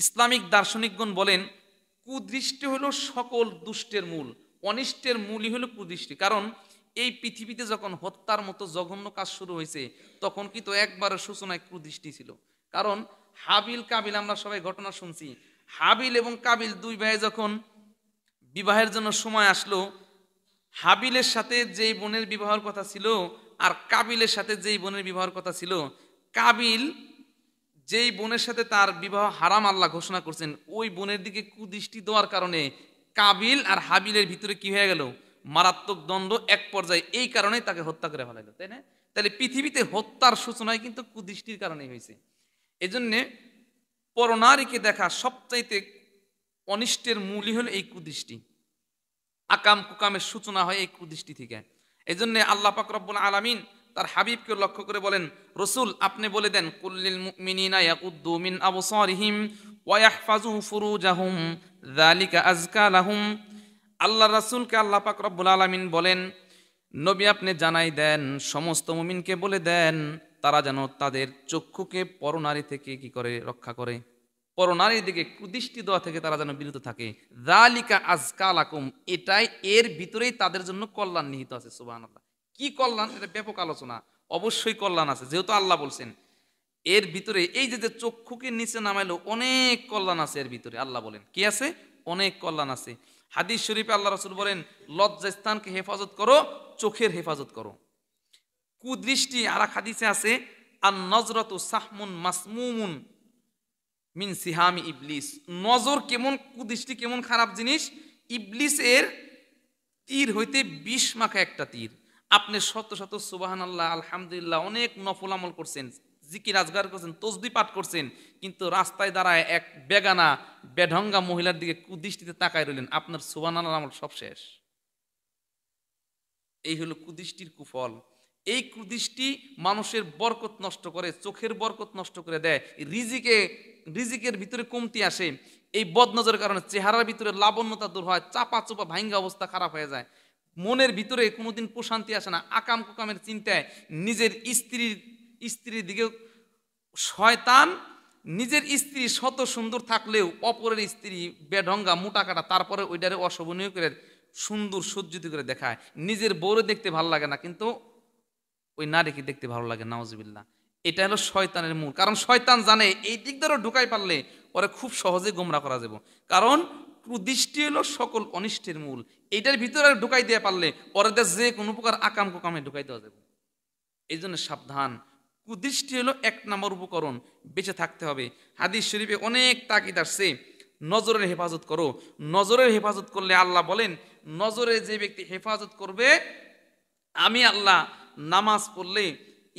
Islamic দার্শনিকগণ বলেন কুদৃষ্টি হলো সকল দুষ্টের মূল অনিষ্টের মূলই হলো কুদৃষ্টি কারণ এই পৃথিবীতে যখন হত্যার মতো জঘন্য কাজ শুরু হয়েছে তখন কিন্তু একবারের সূচনায় কুদৃষ্টি ছিল কারণ হাবিল কাবিল আমরা সবাই ঘটনা শুনছি হাবিল এবং কাবিল দুই ভাই যখন বিবাহের জন্য সময় আসলো হাবিলের সাথে যেই বোনের বিবাহের কথা ছিল আর কাবিলের সাথে যেই বোনের বিবাহের কথা ছিল কাবিল যেই বোনের সাথে তার বিবাহ হারাম আল্লাহ ঘোষণা করছেন ওই বোনের দিকে কুদৃষ্টি দেওয়ার কারণে কাবিল আর হাবিলের ভিতরে কি হয়ে গেল মারাত্মক দ্বন্দ্ব এক পর্যায়ে এই কারণে তাকে হত্যা করে ফেলা তাই না তাহলে পৃথিবীতে হত্যার সূচনায় কিন্তু কুদৃষ্টির কারণেই হয়েছে এজন্যে পরনারীকে দেখা সবচাইতে অনিষ্টের মূলই হলো এই কুদৃষ্টি আকাম কুকামের সূচনা হয় এই কুদৃষ্টি থেকে এজন্য আল্লাহ পাকরবুল আলামিন তার হাবিবকে লক্ষ্য করে বলেন রসুল আপনি বলে দেন কুল্লিল মুমিনিনা ইয়াকুদ্দু মিন আবসারিহিম ওয়া ইয়াহফাযু ফুরুজাহুম যালিকা আযকা লাহুম আল্লাহ রাসূলকে আল্লাহ পাক রব্বুল আলামিন বলেন নবী আপনি জানাই দেন সমস্ত মুমিনকে বলে দেন তারা যেন তাদের চক্ষুকে পরনারী থেকে কি করে রক্ষা করে পরনারীর দিকে কুদৃষ্টি দেওয়া থেকে তারা যেন বিরত থাকে জালিকা আজকাল এটাই এর ভিতরেই তাদের জন্য কল্যাণ নিহিত আছে সুবাহ আল্লাহ কি কল্যাণ এটা ব্যাপক আলোচনা অবশ্যই কল্যাণ আছে যেহেতু আল্লাহ বলছেন এর ভিতরে এই যে চক্ষুকে নিচে নামাইলো অনেক কল্যাণ আছে এর ভিতরে আল্লাহ বলেন কি আছে অনেক কল্যাণ আছে হাদিস শরীফে আল্লাহ রসুল বলেন লজ্জাস্থানকে হেফাজত করো চোখের হেফাজত করো কুদৃষ্টি আর এক হাদিসে আছে আর নজরত সাহমুন মাসমুমুন মিন সিহামি ইবলিস নজর কেমন কুদৃষ্টি কেমন খারাপ জিনিস ইবলিসের তীর হইতে বিষ মাখা একটা তীর আপনি শত শত সুবাহান আল্লাহ আলহামদুলিল্লাহ অনেক নফল আমল করছেন জিকি রাজগার করছেন তসবি পাঠ করছেন কিন্তু রাস্তায় দাঁড়ায় এক বেগানা বেঢঙ্গা মহিলার দিকে কুদৃষ্টিতে তাকায় রইলেন আপনার সুবান আল্লাহ আমল সব শেষ এই হলো কুদৃষ্টির কুফল এই কুদৃষ্টি মানুষের বরকত নষ্ট করে চোখের বরকত নষ্ট করে দেয় রিজিকে রিজিকের ভিতরে কমতি আসে এই বদনজরের কারণে চেহারার ভিতরে লাবণ্যতা দূর হয় চাপা চোপা ভাঙ্গা অবস্থা খারাপ হয়ে যায় মনের ভিতরে কোনোদিন প্রশান্তি আসে না আকাম কুকামের চিন্তায় নিজের স্ত্রীর স্ত্রীর দিকে শয়তান নিজের স্ত্রী শত সুন্দর থাকলেও অপরের স্ত্রী বেঢঙ্গা মোটা কাটা তারপরে ওইটারে অশোভনীয় করে সুন্দর সজ্জিত করে দেখায় নিজের বউরে দেখতে ভালো লাগে না কিন্তু ওই নারীকে দেখতে ভালো লাগে নওয়াজিবিল্লা এটা হলো শয়তানের মূল কারণ শয়তান জানে এই দিক ধরে ঢুকাই পারলে ওরা খুব সহজে গোমরা করা যাব কারণ কুদৃষ্টি হলো সকল অনিষ্টের মূল এটার ভিতরে আর ঢুকাই দিয়ে পারলে পরেদের যে কোনো প্রকার আকাম কোকামে ঢুকাই দেওয়া যাবে এই জন্য সাবধান কুদৃষ্টি হলো এক নম্বর উপকরণ বেঁচে থাকতে হবে হাদিস শরীফে অনেক তাকিদ আসছে নজরের হেফাজত করো নজরের হেফাজত করলে আল্লাহ বলেন নজরে যে ব্যক্তি হেফাজত করবে আমি আল্লাহ নামাজ পড়লে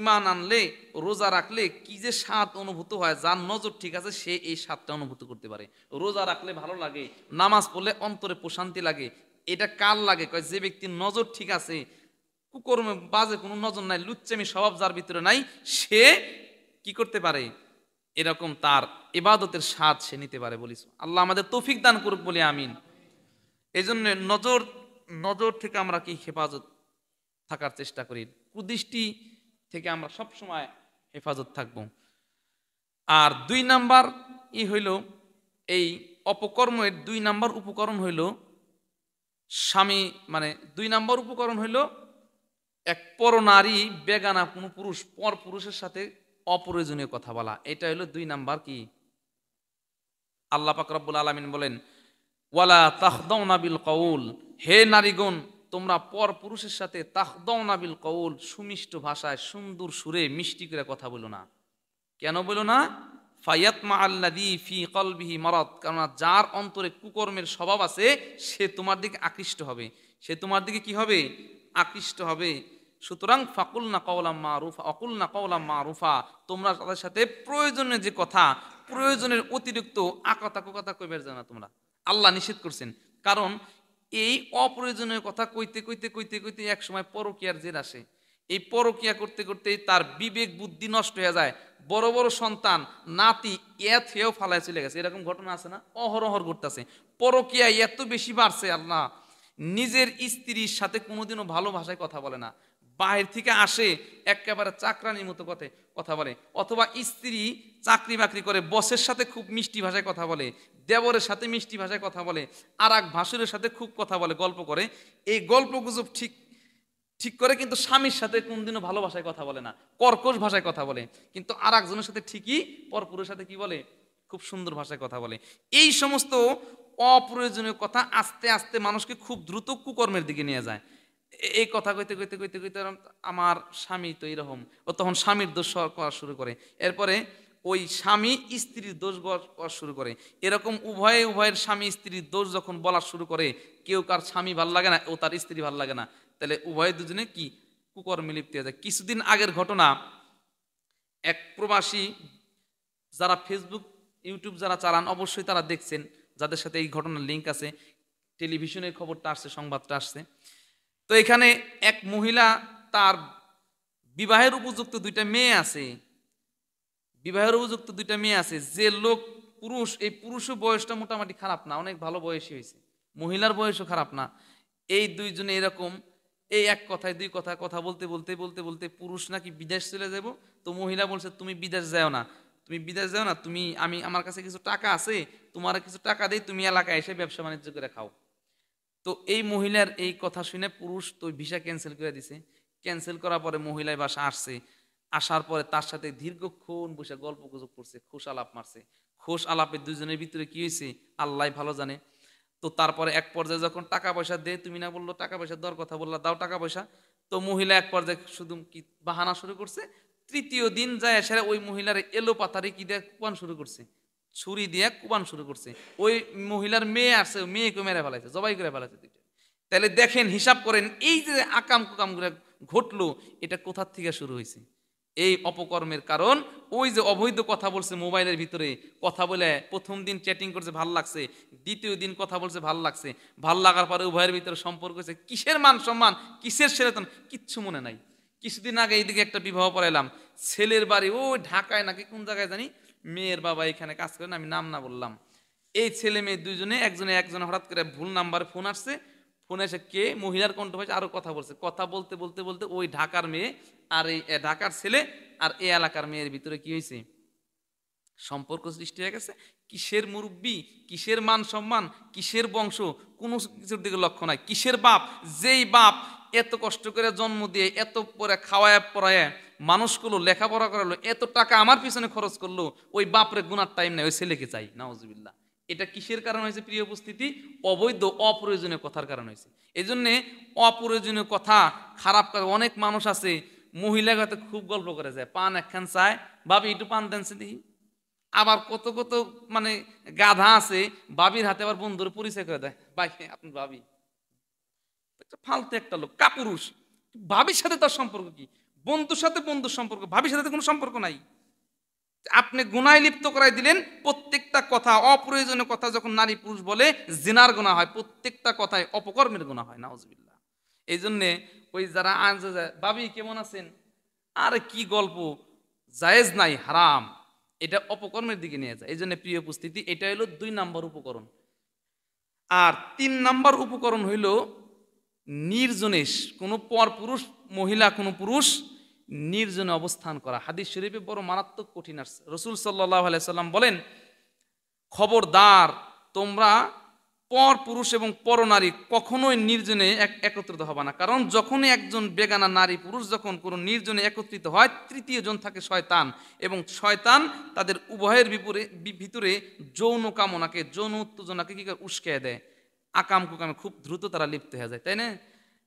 ইমান আনলে রোজা রাখলে কি যে স্বাদ অনুভূত হয় যার নজর ঠিক আছে সে এই স্বাদটা অনুভূত করতে পারে রোজা রাখলে ভালো লাগে নামাজ পড়লে অন্তরে প্রশান্তি লাগে এটা কার লাগে কয় যে ব্যক্তির নজর ঠিক আছে কুকর্মে বাজে কোনো নজর নাই লুচ্চামি স্বভাব যার ভিতরে নাই সে কি করতে পারে এরকম তার এবাদতের স্বাদ সে নিতে পারে বলিস আল্লাহ আমাদের তৌফিক দান করুক বলে আমিন এই জন্য নজর নজর থেকে আমরা কি হেফাজত থাকার চেষ্টা করি কুদৃষ্টি থেকে আমরা সব সময় হেফাজত থাকব আর দুই নাম্বার ই হইল এই অপকর্মের দুই নাম্বার উপকরণ হইল স্বামী মানে দুই নাম্বার উপকরণ হইল এক পর নারী বেগানা কোনো পুরুষ পর পুরুষের সাথে অপ্রয়োজনীয় কথা বলা এটা হলো দুই নাম্বার কি আল্লাহ পাক আলমিন বলেন ওয়ালা তাহদৌনা বিল কৌল হে নারীগণ তোমরা পর পুরুষের সাথে তাহদৌনা বিল কৌল সুমিষ্ট ভাষায় সুন্দর সুরে মিষ্টি করে কথা বলো না কেন বলো না ফাইয়াতমা আল্লাদি ফি কলবিহি মারত কেননা যার অন্তরে কুকর্মের স্বভাব আছে সে তোমার দিকে আকৃষ্ট হবে সে তোমার দিকে কি হবে আকৃষ্ট হবে সুতরাং ফাকুল না কওলাম মারুফা অকুল না কওলাম মারুফা তোমরা তাদের সাথে প্রয়োজনের যে কথা প্রয়োজনের অতিরিক্ত আকাতা কুকতা কইবার জানা তোমরা আল্লাহ নিষেধ করছেন কারণ এই অপ্রয়োজনীয় কথা কইতে কইতে কইতে কইতে এক সময় পরকিয়ার জের আসে এই পরকিয়া করতে করতে তার বিবেক বুদ্ধি নষ্ট হয়ে যায় বড় বড় সন্তান নাতি এত হেয়েও ফালায় চলে গেছে এরকম ঘটনা আছে না অহরহর ঘটতেছে পরকিয়া এত বেশি বাড়ছে আল্লাহ নিজের স্ত্রীর সাথে কোনোদিনও ভালো ভাষায় কথা বলে না বাহির থেকে আসে একেবারে চাকরানির মতো কথে কথা বলে অথবা স্ত্রী চাকরি বাকরি করে বসের সাথে খুব মিষ্টি ভাষায় কথা বলে দেবরের সাথে মিষ্টি ভাষায় কথা বলে আর এক ভাসুরের সাথে খুব কথা বলে গল্প করে এই গল্প গুজব ঠিক ঠিক করে কিন্তু স্বামীর সাথে কোনদিনও ভালো ভাষায় কথা বলে না কর্কশ ভাষায় কথা বলে কিন্তু আর একজনের সাথে ঠিকই পরপুরের সাথে কি বলে খুব সুন্দর ভাষায় কথা বলে এই সমস্ত অপ্রয়োজনীয় কথা আস্তে আস্তে মানুষকে খুব দ্রুত কুকর্মের দিকে নিয়ে যায় এই কথা কইতে কইতে কইতে কইতে আমার স্বামী তো এরকম ও তখন স্বামীর দোষ করা শুরু করে এরপরে ওই স্বামী স্ত্রীর দোষ করা শুরু করে এরকম উভয়ে উভয়ের স্বামী স্ত্রীর দোষ যখন বলা শুরু করে কেউ কার স্বামী ভাল লাগে না ও তার স্ত্রী ভাল লাগে না তাহলে উভয় দুজনে কি কুকর্মে লিপ্ত হয়ে যায় কিছুদিন আগের ঘটনা এক প্রবাসী যারা ফেসবুক ইউটিউব যারা চালান অবশ্যই তারা দেখছেন যাদের সাথে এই ঘটনার লিঙ্ক আছে টেলিভিশনের খবরটা আসছে সংবাদটা আসছে তো এখানে এক মহিলা তার বিবাহের উপযুক্ত দুইটা মেয়ে আছে বিবাহের উপযুক্ত দুইটা মেয়ে আছে যে লোক পুরুষ এই পুরুষও বয়সটা মোটামুটি খারাপ না অনেক ভালো বয়সী হয়েছে মহিলার বয়সও খারাপ না এই দুইজনে এরকম এই এক কথায় দুই কথা কথা বলতে বলতে বলতে বলতে পুরুষ নাকি বিদেশ চলে যাব তো মহিলা বলছে তুমি বিদেশ যাও না তুমি বিদেশ যাও না তুমি আমি আমার কাছে কিছু টাকা আছে তোমার কিছু টাকা দিই তুমি এলাকায় এসে ব্যবসা বাণিজ্য করে খাও তো এই মহিলার এই কথা শুনে পুরুষ তো ভিসা ক্যান্সেল করে দিছে ক্যান্সেল করার পরে মহিলায় বাসা আসছে আসার পরে তার সাথে দীর্ঘক্ষণ বসে গল্প গুজব করছে খোস আলাপ মারছে খোস আলাপের দুজনের ভিতরে কি হয়েছে আল্লাহ ভালো জানে তো তারপরে এক পর্যায়ে যখন টাকা পয়সা দে তুমি না বললো টাকা পয়সা দর কথা বললা দাও টাকা পয়সা তো মহিলা এক পর্যায়ে শুধু কি বাহানা শুরু করছে তৃতীয় দিন যায় সেরা ওই মহিলার এলো পাতারে কি দেয় কোপান শুরু করছে ছুরি দিয়ে কুবান শুরু করছে ওই মহিলার মেয়ে আসছে মেয়েকে মেরে ফেলাইছে জবাই করে ফেলাইছে তাহলে দেখেন হিসাব করেন এই যে আকাম কুকাম করে ঘটলো এটা কোথার থেকে শুরু হয়েছে এই অপকর্মের কারণ ওই যে অবৈধ কথা বলছে মোবাইলের ভিতরে কথা বলে প্রথম দিন চ্যাটিং করছে ভাল লাগছে দ্বিতীয় দিন কথা বলছে ভাল লাগছে ভাল লাগার পরে উভয়ের ভিতরে সম্পর্ক হয়েছে কিসের মান সম্মান কিসের সেরেতন কিচ্ছু মনে নাই কিছুদিন আগে এইদিকে একটা বিবাহ পড়াইলাম ছেলের বাড়ি ও ঢাকায় নাকি কোন জায়গায় জানি মেয়ের বাবা এখানে কাজ করেন আমি নাম না বললাম এই ছেলে মেয়ে দুজনে একজনে একজনে হঠাৎ করে ভুল নাম্বারে ফোন আসছে ফোনে এসে কে মহিলার কণ্ঠ হয়েছে আরও কথা বলছে কথা বলতে বলতে বলতে ওই ঢাকার মেয়ে আর এই ঢাকার ছেলে আর এ এলাকার মেয়ের ভিতরে কি হয়েছে সম্পর্ক সৃষ্টি হয়ে গেছে কিসের মুরব্বী কিসের মান সম্মান কিসের বংশ কোনো কিছুর দিকে লক্ষ্য নাই কিসের বাপ যেই বাপ এত কষ্ট করে জন্ম দিয়ে এত পরে খাওয়ায় পড়ায় মানুষগুলো লেখাপড়া করালো এত টাকা আমার পিছনে খরচ করলো ওই বাপরে গুনার টাইম নাই ওই ছেলেকে চাই নাওজবিল্লা এটা কিসের কারণ হয়েছে প্রিয় উপস্থিতি অবৈধ অপ্রয়োজনীয় কথার কারণ হয়েছে এই জন্যে অপ্রয়োজনীয় কথা খারাপ কথা অনেক মানুষ আছে মহিলার হাতে খুব গল্প করে যায় পান একখান চায় বাবি একটু পান দেন দেখি আবার কত কত মানে গাধা আছে বাবির হাতে আবার বন্ধুর পরিচয় করে দেয় বাই আপনি বাবি ফালতু একটা লোক কাপুরুষ ভাবির সাথে তার সম্পর্ক কি বন্ধুর সাথে বন্ধুর সম্পর্ক ভাবির সাথে কোনো সম্পর্ক নাই আপনি গুনায় লিপ্ত করাই দিলেন প্রত্যেকটা কথা অপ্রয়োজনীয় কথা যখন নারী পুরুষ বলে জিনার গোনা হয় প্রত্যেকটা কথায় অপকর্মের গোনা হয় নাউজবিল্লা এই জন্যে ওই যারা আনছে ভাবি কেমন আছেন আর কি গল্প জায়েজ নাই হারাম এটা অপকর্মের দিকে নিয়ে যায় এই জন্য প্রিয় উপস্থিতি এটা হলো দুই নাম্বার উপকরণ আর তিন নাম্বার উপকরণ হইল নির্জনেশ কোনো পর পুরুষ মহিলা কোনো পুরুষ নির্জনে অবস্থান করা হাদিস শরীফে বড় মারাত্মক কঠিন আসছে রসুল সাল্লাহ আলাইসাল্লাম বলেন খবরদার তোমরা পর পুরুষ এবং নারী কখনোই নির্জনে একত্রিত হবে না কারণ যখনই একজন বেগানা নারী পুরুষ যখন কোনো নির্জনে একত্রিত হয় তৃতীয় জন থাকে শয়তান এবং শয়তান তাদের উভয়ের বিপরে ভিতরে যৌন কামনাকে যৌন উত্তেজনাকে কী উস্কে দেয় আকাম কুকামে খুব দ্রুত তারা লিপ্ত হয়ে যায় তাই না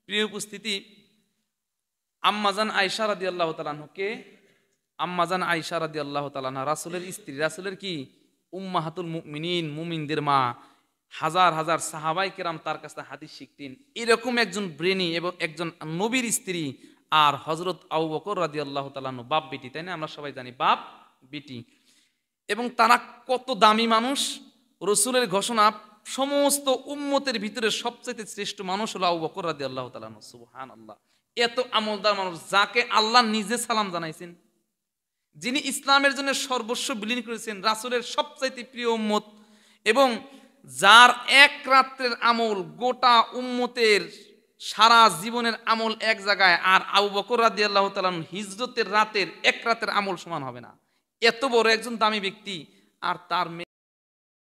প্রিয় উপস্থিতি আম্মাজান আয়সা রাদি আল্লাহ তালানহকে আম্মাজান আয়সা রাদি আল্লাহ তালাহা রাসুলের স্ত্রী রাসুলের কি উম্মাহাতুল মুমিনিন মুমিনদের মা হাজার হাজার সাহাবাই কেরাম তার কাছে হাদিস শিখতেন এরকম একজন ব্রেনি এবং একজন নবীর স্ত্রী আর হজরত আউ বকর রাজি আল্লাহ তালানো বাপ বেটি তাই না আমরা সবাই জানি বাপ বেটি এবং তারা কত দামি মানুষ রসুলের ঘোষণা সমস্ত উম্মতের ভিতরে সবচেয়ে শ্রেষ্ঠ মানুষ হলো আবু বকর রাদি আল্লাহ তালান সুবহান আল্লাহ এত আমলদার মানুষ যাকে আল্লাহ নিজে সালাম জানাইছেন যিনি ইসলামের জন্য সর্বস্ব বিলীন করেছেন রাসুলের সবচাইতে প্রিয় উম্মত এবং যার এক রাত্রের আমল গোটা উম্মতের সারা জীবনের আমল এক জায়গায় আর আবু বকর রাদি আল্লাহ তালান হিজরতের রাতের এক রাতের আমল সমান হবে না এত বড় একজন দামি ব্যক্তি আর তার মেয়ে